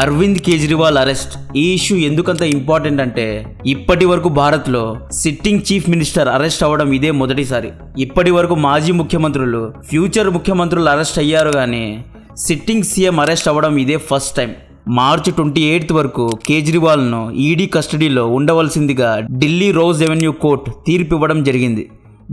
Arvind Kejriwal arrest ఈ issue ఎందుకంత important అంటే ఇప్పటి వరకు భారత్లో సిట్టింగ్ చీఫ్ మినిస్టర్ అరెస్ట్ అవ్వడం ఇదే మొదటిసారి ఇప్పటి వరకు మాజీ ముఖ్యమంత్రులు ఫ్యూచర్ ముఖ్యమంత్రులు అరెస్ట్ అయ్యారు కానీ సిట్టింగ్ సీఎం అరెస్ట్ అవడం ఇదే ఫస్ట్ టైం మార్చి ట్వంటీ ఎయిత్ వరకు కేజ్రీవాల్ను ఈడీ కస్టడీలో ఉండవలసిందిగా ఢిల్లీ రోజ్ ఎవెన్యూ కోర్టు తీర్పివ్వడం జరిగింది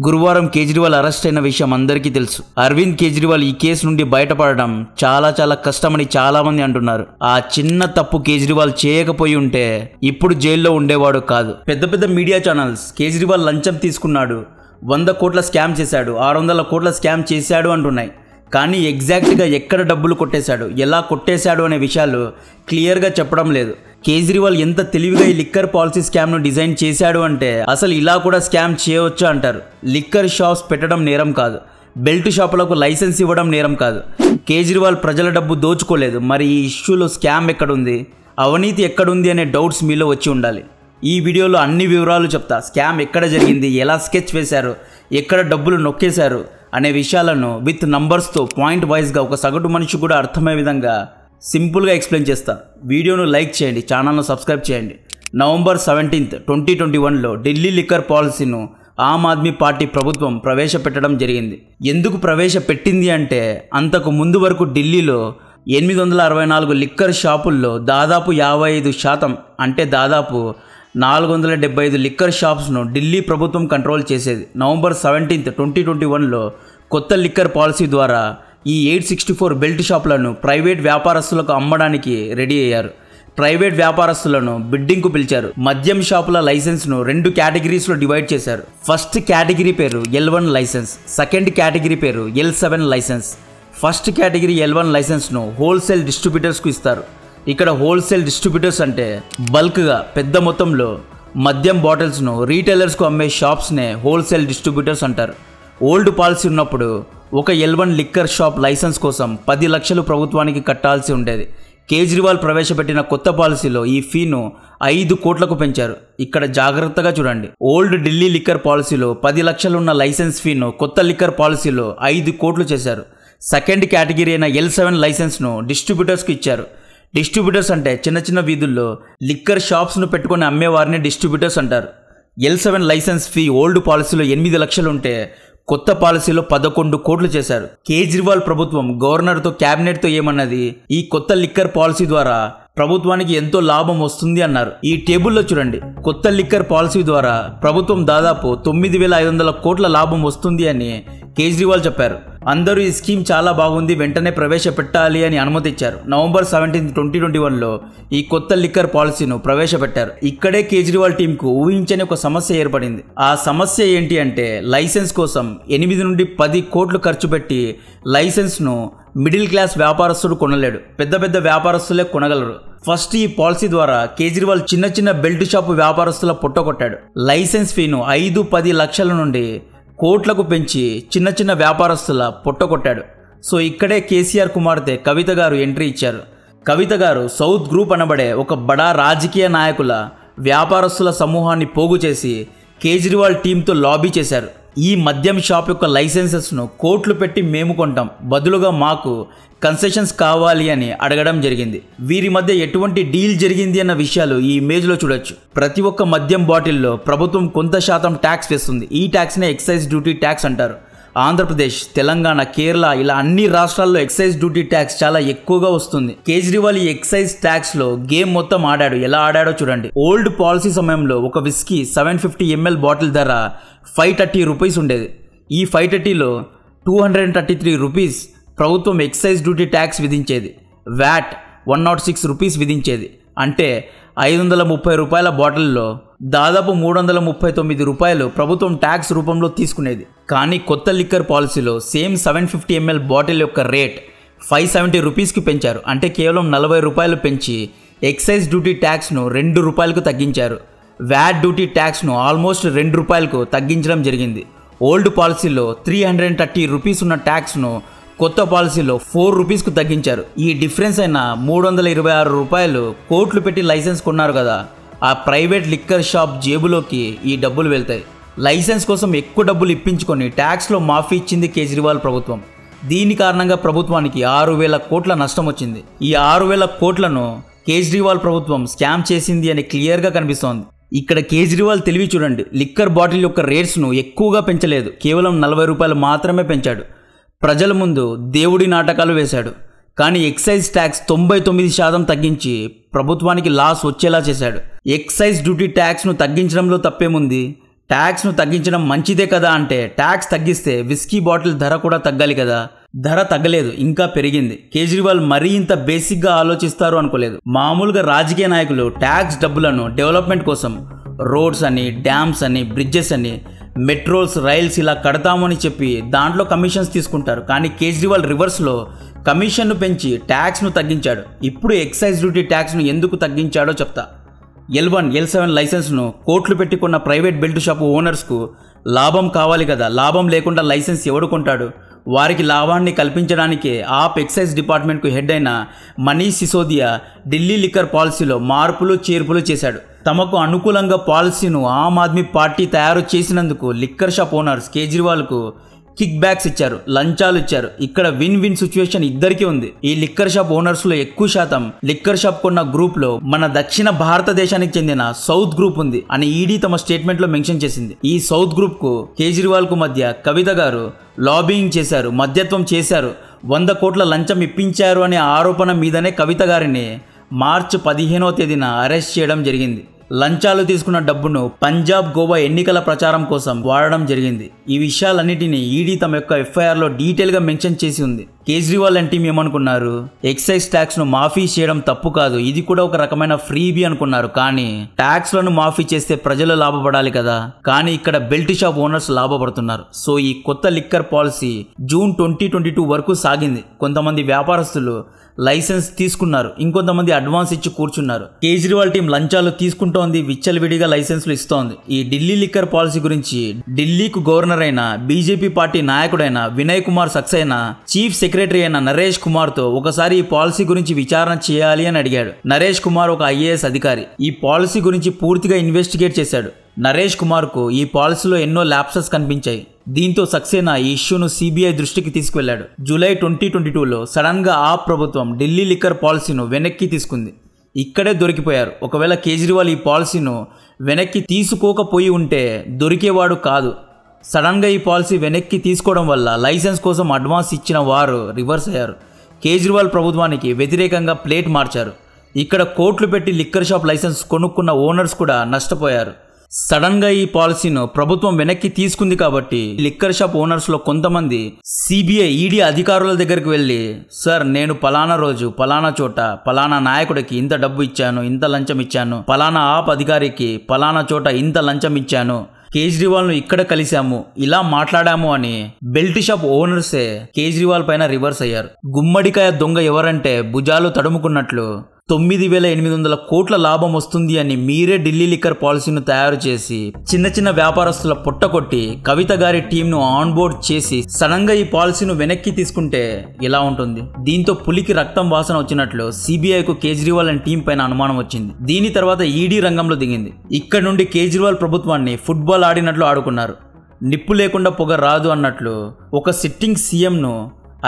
గురువారం కేజ్రీవాల్ అరెస్ట్ అయిన విషయం అందరికీ తెలుసు అరవింద్ కేజ్రీవాల్ ఈ కేసు నుండి బయటపడడం చాలా చాలా కష్టమని చాలా మంది అంటున్నారు ఆ చిన్న తప్పు కేజ్రీవాల్ చేయకపోయి ఉంటే ఇప్పుడు జైల్లో ఉండేవాడు కాదు పెద్ద పెద్ద మీడియా ఛానల్స్ కేజ్రీవాల్ లంచం తీసుకున్నాడు వంద కోట్ల స్కామ్ చేశాడు ఆరు వందల కోట్ల స్కామ్ చేశాడు అంటున్నాయి కానీ ఎగ్జాక్ట్గా ఎక్కడ డబ్బులు కొట్టేశాడు ఎలా కొట్టేశాడు అనే విషయాలు క్లియర్గా చెప్పడం లేదు కేజ్రీవాల్ ఎంత తెలివిగా ఈ లిక్కర్ పాలసీ స్కామ్ను డిజైన్ చేశాడు అంటే అసలు ఇలా కూడా స్కామ్ చేయవచ్చు అంటారు లిక్కర్ షాప్స్ పెట్టడం నేరం కాదు బెల్ట్ షాపులకు లైసెన్స్ ఇవ్వడం నేరం కాదు కేజ్రీవాల్ ప్రజల డబ్బు దోచుకోలేదు మరి ఈ ఇష్యూలో స్కామ్ ఎక్కడుంది అవినీతి ఎక్కడుంది అనే డౌట్స్ మీలో వచ్చి ఉండాలి ఈ వీడియోలో అన్ని వివరాలు చెప్తా స్కామ్ ఎక్కడ జరిగింది ఎలా స్కెచ్ వేశారు ఎక్కడ డబ్బులు నొక్కేశారు అనే విషయాలను విత్ నంబర్స్తో పాయింట్ వైజ్గా ఒక సగటు మనిషి కూడా అర్థమయ్యే విధంగా సింపుల్గా ఎక్స్ప్లెయిన్ చేస్తా వీడియోను లైక్ చేయండి ఛానల్ను సబ్స్క్రైబ్ చేయండి నవంబర్ సెవెంటీన్త్ ట్వంటీ ట్వంటీ వన్లో ఢిల్లీ లిక్కర్ పాలసీను ఆమ్ ఆద్మీ పార్టీ ప్రభుత్వం ప్రవేశపెట్టడం జరిగింది ఎందుకు ప్రవేశపెట్టింది అంటే అంతకు ముందు వరకు ఢిల్లీలో ఎనిమిది వందల అరవై నాలుగు లిక్కర్ షాపుల్లో దాదాపు యాభై ఐదు శాతం అంటే దాదాపు నాలుగు వందల డెబ్బై ఐదు లిక్కర్ షాప్స్ను ఢిల్లీ ప్రభుత్వం కంట్రోల్ చేసేది నవంబర్ సెవెంటీన్త్ ట్వంటీ ట్వంటీ వన్లో కొత్త లిక్కర్ పాలసీ ద్వారా ఈ ఎయిట్ సిక్స్టీ ఫోర్ బెల్ట్ షాపులను ప్రైవేట్ వ్యాపారస్తులకు అమ్మడానికి రెడీ అయ్యారు ప్రైవేట్ వ్యాపారస్తులను బిడ్డింగ్కు పిలిచారు మద్యం షాపుల లైసెన్స్ను రెండు కేటగిరీస్లో డివైడ్ చేశారు ఫస్ట్ కేటగిరీ పేరు L one license second category పేరు L seven license first category L one లైసెన్స్ను హోల్సేల్ డిస్ట్రిబ్యూటర్స్కు ఇస్తారు ఇక్కడ హోల్సేల్ డిస్ట్రిబ్యూటర్స్ అంటే బల్క్గా పెద్ద మొత్తంలో మద్యం బాటిల్స్ను రీటైలర్స్కు అమ్మే షాప్స్నే హోల్సేల్ డిస్ట్రిబ్యూటర్స్ అంటారు ఓల్డ్ పాలసీ ఉన్నప్పుడు ఒక ఎల్వన్ లిక్కర్ షాప్ లైసెన్స్ కోసం పది లక్షలు ప్రభుత్వానికి కట్టాల్సి ఉండేది కేజ్రీవాల్ ప్రవేశపెట్టిన కొత్త పాలసీలో ఈ ఫీను ఐదు కోట్లకు పెంచారు ఇక్కడ జాగ్రత్తగా చూడండి ఓల్డ్ ఢిల్లీ లిక్కర్ పాలసీలో పది లక్షలున్న లైసెన్స్ ఫీను కొత్త లిక్కర్ పాలసీలో ఐదు కోట్లు చేశారు సెకండ్ కేటగిరీ అయిన ఎల్ సెవెన్ లైసెన్స్ను డిస్ట్రిబ్యూటర్స్కి ఇచ్చారు డిస్ట్రిబ్యూటర్స్ అంటే చిన్న చిన్న వీధుల్లో లిక్కర్ షాప్స్ను పెట్టుకొని అమ్మేవారిని డిస్ట్రిబ్యూటర్స్ అంటారు L seven license fee old పాలసీలో ఎనిమిది లక్షలు ఉంటే కొత్త పాలసీలో పదకొండు కోట్లు చేశారు కేజ్రీవాల్ ప్రభుత్వం గవర్నర్తో క్యాబినెట్తో ఏమన్నది ఈ కొత్త లిక్కర్ పాలసీ ద్వారా ప్రభుత్వానికి ఎంతో లాభం వస్తుంది అన్నారు ఈ టేబుల్లో చూడండి కొత్త లిక్కర్ పాలసీ ద్వారా ప్రభుత్వం దాదాపు తొమ్మిది వేల ఐదు వందల కోట్ల లాభం వస్తుంది అని కేజ్రీవాల్ చెప్పారు అందరూ ఈ స్కీమ్ చాలా బాగుంది వెంటనే ప్రవేశపెట్టాలి అని అనుమతిచ్చారు నవంబర్ సెవెంటీన్ ట్వంటీ ట్వంటీ వన్లో ఈ కొత్త లిక్కర్ పాలసీను ప్రవేశపెట్టారు ఇక్కడే కేజ్రీవాల్ టీంకు ఊహించని ఒక సమస్య ఏర్పడింది ఆ సమస్య ఏంటి అంటే లైసెన్స్ కోసం ఎనిమిది నుండి పది కోట్లు ఖర్చు పెట్టి లైసెన్స్ను మిడిల్ క్లాస్ వ్యాపారస్తుడు కొనలేడు పెద్ద పెద్ద వ్యాపారస్తులే కొనగలరు ఫస్ట్ ఈ పాలసీ ద్వారా కేజ్రీవాల్ చిన్న చిన్న బెల్ట్ షాపు వ్యాపారస్తుల పుట్టకొట్టాడు లైసెన్స్ ఫీను ఐదు పది లక్షల నుండి కోట్లకు పెంచి చిన్న చిన్న వ్యాపారస్తుల పొట్ట కొట్టాడు సో ఇక్కడే కేసీఆర్ కుమార్తె కవిత గారు ఎంట్రీ ఇచ్చారు కవిత గారు సౌత్ గ్రూప్ అనబడే ఒక బడా రాజకీయ నాయకుల వ్యాపారస్తుల సమూహాన్ని పోగు చేసి కేజ్రీవాల్ టీంతో లాబీ చేశారు ఈ మద్యం షాప్ యొక్క లైసెన్సెస్ను కోట్లు పెట్టి మేము కొంటాం బదులుగా మాకు కన్సెషన్స్ కావాలి అని అడగడం జరిగింది వీరి మధ్య ఎటువంటి డీల్ జరిగింది అన్న విషయాలు ఈ ఇమేజ్లో చూడొచ్చు ప్రతి ఒక్క మద్యం బాటిల్లో ప్రభుత్వం కొంత శాతం ట్యాక్స్ వేస్తుంది ఈ ట్యాక్స్నే ఎక్సైజ్ డ్యూటీ ట్యాక్స్ అంటారు ఆంధ్రప్రదేశ్ తెలంగాణ కేరళ ఇలా అన్ని రాష్ట్రాల్లో ఎక్సైజ్ డ్యూటీ ట్యాక్స్ చాలా ఎక్కువగా వస్తుంది కేజ్రీవాల్ ఈ ఎక్సైజ్ ట్యాక్స్ లో గేమ్ మొత్తం ఆడాడు ఎలా ఆడాడో చూడండి ఓల్డ్ పాలసీ సమయంలో ఒక whisky seven fifty ML bottle ధర ఫైవ్ థర్టీ రూపీస్ ఉండేది ఈ ఫైవ్ థర్టీలో two hundred thirty three rupees ప్రభుత్వం ఎక్సైజ్ డ్యూటీ ట్యాక్స్ విధించేది VAT one nought six rupees విధించేది అంటే ఐదు వందల ముప్పై రూపాయల బాటిల్లో దాదాపు మూడు వందల ముప్పై తొమ్మిది రూపాయలు ప్రభుత్వం ట్యాక్స్ రూపంలో తీసుకునేది కానీ కొత్త లిక్కర్ పాలసీలో same seven fifty ML bottle యొక్క రేట్ ఫైవ్ సెవెంటీ రూపీస్కి పెంచారు అంటే కేవలం నలభై రూపాయలు పెంచి ఎక్సైజ్ డ్యూటీ ట్యాక్స్ను రెండు రూపాయలకు తగ్గించారు వ్యాట్ డ్యూటీ ట్యాక్స్ను ఆల్మోస్ట్ రెండు రూపాయలకు తగ్గించడం జరిగింది ఓల్డ్ పాలసీలో త్రీ హండ్రెడ్ థర్టీ రూపీస్ ఉన్న ట్యాక్స్ను కొత్త పాలసీలో ఫోర్ రూపీస్కు తగ్గించారు ఈ డిఫరెన్స్ అయిన మూడు వందల ఇరవై ఆరు రూపాయలు కోట్లు పెట్టి లైసెన్స్ కొన్నారు కదా ఆ ప్రైవేట్ లిక్కర్ షాప్ జేబులోకి ఈ డబ్బులు వెళ్తాయి లైసెన్స్ కోసం ఎక్కువ డబ్బులు ఇప్పించుకొని ట్యాక్స్లో మాఫీ ఇచ్చింది కేజ్రీవాల్ ప్రభుత్వం దీని కారణంగా ప్రభుత్వానికి ఆరు వేల కోట్ల నష్టం వచ్చింది ఈ ఆరు వేల కోట్లను కేజ్రీవాల్ ప్రభుత్వం స్కామ్ చేసింది అని క్లియర్గా కనిపిస్తోంది ఇక్కడ కేజ్రీవాల్ తెలివి చూడండి లిక్కర్ బాటిల్ యొక్క రేట్స్ను ఎక్కువగా పెంచలేదు కేవలం నలభై రూపాయలు మాత్రమే పెంచాడు ప్రజల ముందు దేవుడి నాటకాలు వేశాడు కానీ ఎక్సైజ్ ట్యాక్స్ తొంభై తొమ్మిది శాతం తగ్గించి ప్రభుత్వానికి లాస్ వచ్చేలా చేశాడు ఎక్సైజ్ డ్యూటీ ట్యాక్స్ను తగ్గించడంలో తప్పేముంది ట్యాక్స్ను తగ్గించడం మంచిదే కదా అంటే ట్యాక్స్ తగ్గిస్తే విస్కీ బాటిల్ ధర కూడా తగ్గాలి కదా ధర తగ్గలేదు ఇంకా పెరిగింది కేజ్రీవాల్ మరీ ఇంత బేసిక్గా ఆలోచిస్తారు అనుకోలేదు మామూలుగా రాజకీయ నాయకులు ట్యాక్స్ డబ్బులను డెవలప్మెంట్ కోసం రోడ్స్ అని డ్యామ్స్ అని బ్రిడ్జెస్ అని మెట్రోస్ రైల్స్ ఇలా కడతామని చెప్పి దాంట్లో కమిషన్స్ తీసుకుంటారు కానీ కేజ్రీవాల్ రివర్స్లో కమిషన్ను పెంచి ట్యాక్స్ను తగ్గించాడు ఇప్పుడు ఎక్సైజ్ డ్యూటీ ట్యాక్స్ను ఎందుకు తగ్గించాడో చెప్తా ఎల్ వన్ ఎల్ సెవెన్ లైసెన్స్ను కోట్లు పెట్టుకున్న ప్రైవేట్ బెల్ట్ షాపు ఓనర్స్కు లాభం కావాలి కదా లాభం లేకుండా లైసెన్స్ ఎవడు కొంటాడు వారికి లాభాన్ని కల్పించడానికి ఆప్ ఎక్సైజ్ డిపార్ట్మెంట్కు హెడ్ అయిన మనీష్ సిసోదియా ఢిల్లీ లిక్కర్ పాలసీలో మార్పులు చేర్పులు చేశాడు తమకు అనుకూలంగా పాలసీను ఆమ్ ఆద్మీ పార్టీ తయారు చేసినందుకు లిక్కర్ షాప్ ఓనర్స్ కేజ్రీవాల్కు కిక్ బ్యాక్స్ ఇచ్చారు లంచాలు ఇచ్చారు ఇక్కడ విన్ విన్ సిచ్యువేషన్ ఇద్దరికి ఉంది ఈ లిక్కర్ షాప్ ఓనర్స్ లో ఎక్కువ శాతం లిక్కర్ షాప్ కొన్న గ్రూప్ లో మన దక్షిణ భారతదేశానికి చెందిన సౌత్ గ్రూప్ ఉంది అని ఈడీ తమ స్టేట్మెంట్ లో మెన్షన్ చేసింది ఈ సౌత్ గ్రూప్ కు కేజ్రీవాల్ కు మధ్య కవిత గారు లాబింగ్ చేశారు మధ్యత్వం చేశారు వంద కోట్ల లంచం ఇప్పించారు అనే ఆరోపణ మీదనే కవిత గారిని మార్చి పదిహేనో తేదీన అరెస్ట్ చేయడం జరిగింది లంచాలు తీసుకున్న డబ్బును పంజాబ్ గోవా ఎన్నికల ప్రచారం కోసం వాడడం జరిగింది ఈ విషయాలన్నింటినీ ఈడీ తమ యొక్క ఎఫ్ఐఆర్లో డీటెయిల్గా మెన్షన్ చేసి ఉంది కేజ్రీవాల్ అంటే ఏమనుకున్నారు ఎక్సైజ్ ట్యాక్స్ ను మాఫీ చేయడం తప్పు కాదు ఇది కూడా ఒక రకమైన ఫ్రీబీ అనుకున్నారు కానీ ట్యాక్స్ లను మాఫీ చేస్తే ప్రజలు లాభపడాలి కదా కానీ ఇక్కడ బెల్ట్ షాప్ ఓనర్స్ లాభపడుతున్నారు సో ఈ కొత్త liquor policy June twenty twenty two వరకు సాగింది కొంతమంది వ్యాపారస్తులు లైసెన్స్ తీసుకున్నారు ఇంకొంతమంది అడ్వాన్స్ ఇచ్చి కూర్చున్నారు కేజ్రీవాల్ టీం లంచాలు తీసుకుంటోంది విచ్చలవిడిగా లైసెన్స్లు ఇస్తోంది ఈ ఢిల్లీ లిక్కర్ పాలసీ గురించి ఢిల్లీకు గవర్నర్ అయిన బీజేపీ పార్టీ నాయకుడైన Vinay Kumar Saxena chief secretary secretary అయిన నరేష్ కుమార్తో ఒకసారి ఈ పాలసీ గురించి విచారణ చేయాలి అని అడిగాడు నరేష్ కుమార్ ఒక ఐఏఎస్ అధికారి ఈ పాలసీ గురించి పూర్తిగా ఇన్వెస్టిగేట్ చేశాడు నరేష్ కుమార్కు ఈ పాలసీలో ఎన్నో ల్యాప్సెస్ కనిపించాయి దీంతో సక్సేనా ఈ ఇష్యూను సిబిఐ దృష్టికి తీసుకువెళ్లాడు జూలై ట్వంటీ ట్వంటీ టూలో సడన్గా ఆ ప్రభుత్వం ఢిల్లీ లిక్కర్ పాలసీను వెనక్కి తీసుకుంది ఇక్కడే దొరికిపోయారు ఒకవేళ కేజ్రీవాల్ ఈ పాలసీను వెనక్కి తీసుకోకపోయి ఉంటే దొరికేవాడు కాదు సడన్గా ఈ పాలసీ వెనక్కి తీసుకోవడం వల్ల లైసెన్స్ కోసం అడ్వాన్స్ ఇచ్చిన వారు రివర్స్ అయ్యారు కేజ్రీవాల్ ప్రభుత్వానికి వ్యతిరేకంగా ప్లేట్ మార్చారు ఇక్కడ కోట్లు పెట్టి లిక్కర్ షాప్ లైసెన్స్ కొనుక్కున్న ఓనర్స్ కూడా నష్టపోయారు సడన్గా ఈ పాలసీను ప్రభుత్వం వెనక్కి తీసుకుంది కాబట్టి లిక్కర్ షాప్ ఓనర్స్లో కొంతమంది సిబిఐ ఈడీ అధికారుల దగ్గరికి వెళ్ళి సార్ నేను పలానా రోజు పలానా చోట పలానా నాయకుడికి ఇంత డబ్బు ఇచ్చాను ఇంత లంచం ఇచ్చాను పలానా ఆప్ అధికారికి పలానా చోట ఇంత లంచం ఇచ్చాను కేజ్రీవాల్ను ఇక్కడ కలిశాము ఇలా మాట్లాడాము అని బెల్ట్ షాప్ ఓనర్సే కేజ్రీవాల్ పైన రివర్స్ అయ్యారు గుమ్మడికాయ దొంగ ఎవరంటే భుజాలు తడుముకున్నట్లు తొమ్మిది వేల ఎనిమిది వందల కోట్ల లాభం వస్తుంది అని మీరే ఢిల్లీ లిక్కర్ పాలసీను తయారు చేసి చిన్న చిన్న వ్యాపారస్తుల కొట్టి కవిత గారి టీంను ఆన్బోర్డ్ చేసి సడన్ గా ఈ పాలసీను వెనక్కి తీసుకుంటే ఇలా ఉంటుంది దీంతో పులికి రక్తం వాసన వచ్చినట్లు సిబిఐకు కేజ్రీవాల్ అండ్ టీం పైన అనుమానం వచ్చింది దీని తర్వాత ఈడీ రంగంలో దిగింది ఇక్కడ నుండి కేజ్రీవాల్ ప్రభుత్వాన్ని ఫుట్బాల్ ఆడినట్లు ఆడుకున్నారు నిప్పు లేకుండా పొగ రాదు అన్నట్లు ఒక సిట్టింగ్ సీఎంను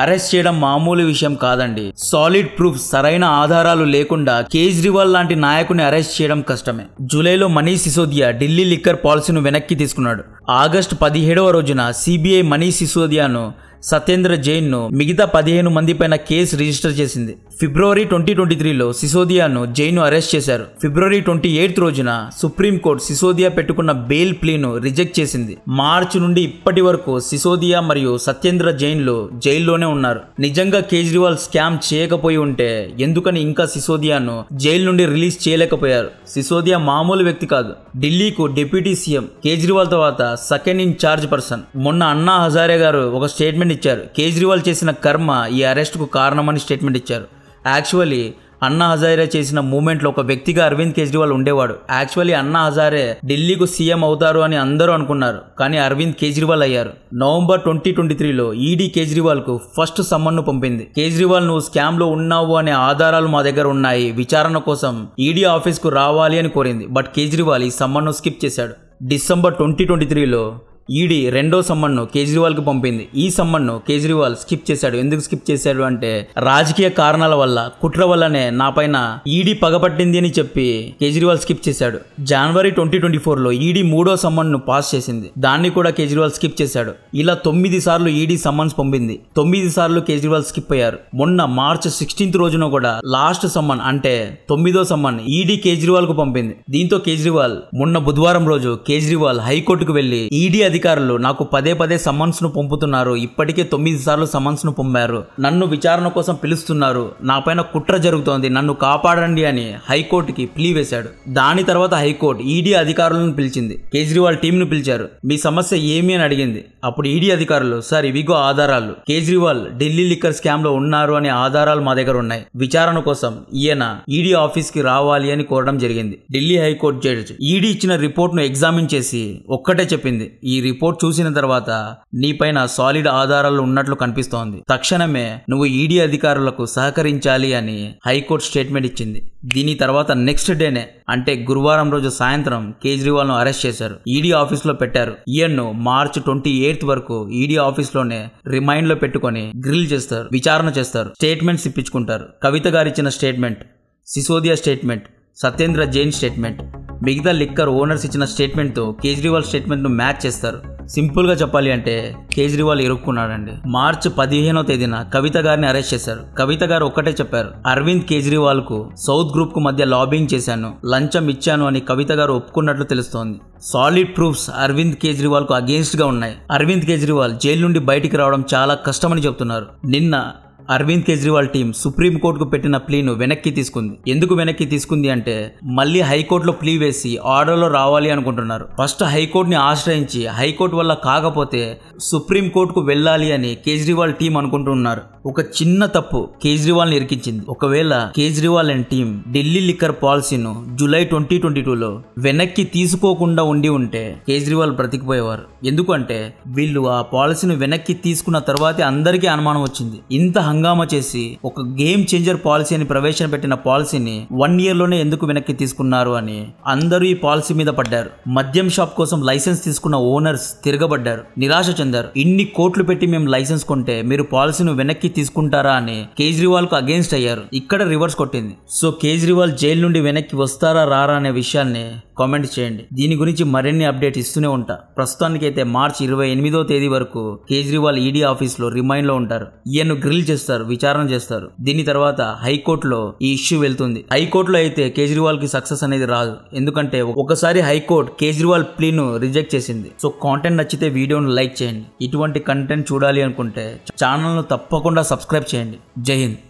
అరెస్ట్ చేయడం మామూలు విషయం కాదండి సాలిడ్ ప్రూఫ్ సరైన ఆధారాలు లేకుండా కేజ్రీవాల్ లాంటి నాయకుని అరెస్ట్ చేయడం కష్టమే జూలైలో మనీష్ సిసోదియా ఢిల్లీ లిక్కర్ పాలసీను వెనక్కి తీసుకున్నాడు ఆగస్టు పదిహేడవ రోజున సిబిఐ మనీష్ సిసోదియాను సత్యేంద్ర జైన్ను మిగతా పదిహేను మందిపైన కేసు రిజిస్టర్ చేసింది ఫిబ్రవరి ట్వంటీ ట్వంటీ త్రీలో సిసోదియాను జైన్ను అరెస్ట్ చేశారు ఫిబ్రవరి ట్వంటీ ఎయిత్ రోజున సుప్రీంకోర్టు సిసోదియా పెట్టుకున్న బెయిల్ ప్లీను రిజెక్ట్ చేసింది మార్చి నుండి ఇప్పటి వరకు సిసోదియా మరియు సత్యేంద్ర జైన్లు జైల్లోనే ఉన్నారు నిజంగా కేజ్రీవాల్ స్కామ్ చేయకపోయి ఉంటే ఎందుకని ఇంకా సిసోదియాను జైలు నుండి రిలీజ్ చేయలేకపోయారు సిసోదియా మామూలు వ్యక్తి కాదు ఢిల్లీకు డిప్యూటీ సీఎం కేజ్రీవాల్ తర్వాత సెకండ్ ఇన్ ఛార్జ్ పర్సన్ మొన్న అన్నా హజారే గారు ఒక స్టేట్మెంట్ స్టేట్మెంట్ ఇచ్చారు కేజ్రీవాల్ చేసిన కర్మ ఈ అరెస్ట్కు కారణమని స్టేట్మెంట్ ఇచ్చారు యాక్చువల్లీ అన్నా హజారే చేసిన మూమెంట్లో ఒక వ్యక్తిగా అరవింద్ కేజ్రీవాల్ ఉండేవాడు యాక్చువల్లీ అన్నా హజారే ఢిల్లీకు సీఎం అవుతారు అని అందరూ అనుకున్నారు కానీ అరవింద్ కేజ్రీవాల్ అయ్యారు నవంబర్ ట్వంటీ ట్వంటీ త్రీలో ఈడీ కేజ్రీవాల్కు ఫస్ట్ సమ్మన్ను పంపింది కేజ్రీవాల్ నువ్వు స్కామ్లో ఉన్నావు అనే ఆధారాలు మా దగ్గర ఉన్నాయి విచారణ కోసం ఈడీ ఆఫీస్కు రావాలి అని కోరింది బట్ కేజ్రీవాల్ ఈ సమ్మన్ను స్కిప్ చేశాడు డిసెంబర్ ట్వంటీ ట్వంటీ త్రీలో ఈడీ రెండో సమ్మన్ను కు పంపింది ఈ సమ్మన్ను కేజ్రీవాల్ స్కిప్ చేశాడు ఎందుకు స్కిప్ చేశాడు అంటే రాజకీయ కారణాల వల్ల కుట్ర వల్లనే నాపైన ఈడీ పగపట్టింది అని చెప్పి కేజ్రీవాల్ స్కిప్ చేశాడు జనవరి ట్వంటీ ట్వంటీ ఫోర్లో ఈడీ మూడో సమ్మన్ను పాస్ చేసింది దాన్ని కూడా కేజ్రీవాల్ స్కిప్ చేశాడు ఇలా తొమ్మిది సార్లు ఈడీ సమ్మన్స్ పంపింది తొమ్మిది సార్లు కేజ్రీవాల్ స్కిప్ అయ్యారు మొన్న మార్చ్ సిక్స్టీన్త్ రోజున కూడా లాస్ట్ సమ్మన్ అంటే తొమ్మిదో సమ్మన్ ఈడీ కేజ్రీవాల్ కు పంపింది దీంతో కేజ్రీవాల్ మొన్న బుధవారం రోజు కేజ్రీవాల్ హైకోర్టుకు వెళ్లి ఈడీ అధికారులు నాకు పదే పదే సమన్స్ను పంపుతున్నారు ఇప్పటికే తొమ్మిది సార్లు సమ్మన్స్ను పంపారు నన్ను విచారణ కోసం పిలుస్తున్నారు నాపైన కుట్ర జరుగుతోంది నన్ను కాపాడండి అని హైకోర్టుకి ప్లీ వేశాడు దాని తర్వాత హైకోర్టు ఈడీ అధికారులను పిలిచింది కేజ్రీవాల్ టీంను పిలిచారు మీ సమస్య ఏమి అని అడిగింది అప్పుడు ఈడీ అధికారులు సార్ ఇవిగో ఆధారాలు కేజ్రీవాల్ ఢిల్లీ లిక్కర్ స్కామ్ లో ఉన్నారు అనే ఆధారాలు మా దగ్గర ఉన్నాయి విచారణ కోసం ఈయన ఈడీ ఆఫీస్ కి రావాలి అని కోరడం జరిగింది ఢిల్లీ హైకోర్టు జడ్జి ఈడీ ఇచ్చిన రిపోర్ట్ను ఎగ్జామిన్ చేసి ఒక్కటే చెప్పింది ఈ రిపోర్ట్ చూసిన తర్వాత నీపైన సాలిడ్ ఆధారాలు ఉన్నట్లు కనిపిస్తోంది తక్షణమే నువ్వు ఈడీ e అధికారులకు సహకరించాలి అని హైకోర్టు స్టేట్మెంట్ ఇచ్చింది దీని తర్వాత నెక్స్ట్ డేనే అంటే గురువారం రోజు సాయంత్రం కేజ్రీవాల్ ను అరెస్ట్ చేశారు ఈడీ e ఆఫీస్ లో పెట్టారు ఈయన్ను మార్చ్ ట్వంటీ ఎయిత్ వరకు ఈడీ e ఆఫీస్ లోనే రిమైండ్ లో పెట్టుకుని గ్రిల్ చేస్తారు విచారణ చేస్తారు స్టేట్మెంట్స్ ఇప్పించుకుంటారు కవిత గారిచ్చిన statement Sisodia statement Satyendra Jain statement మిగతా లిక్కర్ ఓనర్స్ ఇచ్చిన స్టేట్మెంట్తో కేజ్రీవాల్ స్టేట్మెంట్ను మ్యాచ్ చేస్తారు సింపుల్గా చెప్పాలి అంటే కేజ్రీవాల్ ఇరుక్కున్నాడండి మార్చి పదిహేనో తేదీన కవిత గారిని అరెస్ట్ చేశారు కవిత గారు ఒక్కటే చెప్పారు అరవింద్ కేజ్రీవాల్ కు సౌత్ గ్రూప్ కు మధ్య లాబింగ్ చేశాను లంచం ఇచ్చాను అని కవిత గారు ఒప్పుకున్నట్లు తెలుస్తోంది సాలిడ్ ప్రూఫ్స్ అరవింద్ కేజ్రీవాల్ కు అగేన్స్ట్ గా ఉన్నాయి అరవింద్ కేజ్రీవాల్ జైలు నుండి బయటికి రావడం చాలా కష్టమని చెబుతున్నారు నిన్న అరవింద్ కేజ్రీవాల్ టీం సుప్రీంకోర్టుకు పెట్టిన ప్లీను వెనక్కి తీసుకుంది ఎందుకు వెనక్కి తీసుకుంది అంటే మళ్ళీ హైకోర్టులో ప్లీ వేసి ఆర్డర్లో రావాలి అనుకుంటున్నారు ఫస్ట్ హైకోర్టుని ఆశ్రయించి హైకోర్టు వల్ల కాకపోతే సుప్రీంకోర్టుకు వెళ్ళాలి అని కేజ్రీవాల్ టీం అనుకుంటున్నారు ఒక చిన్న తప్పు కేజ్రీవాల్ని ఇరికించింది ఒకవేళ Kejriwal and team Delhi liquor పాలసీను జూలై ట్వంటీ ట్వంటీ టూలో వెనక్కి తీసుకోకుండా ఉండి ఉంటే కేజ్రీవాల్ బ్రతికిపోయేవారు ఎందుకంటే వీళ్ళు ఆ పాలసీని వెనక్కి తీసుకున్న తర్వాతే అందరికీ అనుమానం వచ్చింది ఇంత హంగ హంగామా చేసి ఒక గేమ్ చేంజర్ అని ప్రవేశపెట్టిన పాలసీని వన్ ఇయర్ లోనే ఎందుకు వెనక్కి తీసుకున్నారు అని అందరూ ఈ పాలసీ మీద పడ్డారు మద్యం షాప్ కోసం లైసెన్స్ తీసుకున్న ఓనర్స్ తిరగబడ్డారు నిరాశ చెందారు ఇన్ని కోట్లు పెట్టి మేము లైసెన్స్ కొంటే మీరు పాలసీని వెనక్కి తీసుకుంటారా అని కేజ్రీవాల్ కు అగేన్స్ట్ అయ్యారు ఇక్కడ రివర్స్ కొట్టింది సో కేజ్రీవాల్ జైలు నుండి వెనక్కి వస్తారా రారా అనే విషయాన్ని కామెంట్ చేయండి దీని గురించి మరిన్ని అప్డేట్ ఇస్తూనే ఉంటా ప్రస్తుతానికైతే మార్చి ఇరవై ఎనిమిదో తేదీ వరకు కేజ్రీవాల్ ఈడీ ఆఫీస్ లో రిమైండ్ లో ఉంటారు ఈయన్ను గ్రిల్ చేస్తారు చేస్తారు విచారణ చేస్తారు దీని తర్వాత హైకోర్టులో ఈ ఇష్యూ వెళ్తుంది హైకోర్టులో అయితే కేజ్రీవాల్ కి సక్సెస్ అనేది రాదు ఎందుకంటే ఒకసారి హైకోర్టు కేజ్రీవాల్ ప్లీను రిజెక్ట్ చేసింది సో కాంటెంట్ నచ్చితే వీడియోను లైక్ చేయండి ఇటువంటి కంటెంట్ చూడాలి అనుకుంటే ఛానల్ను తప్పకుండా సబ్స్క్రైబ్ చేయండి జై హింద్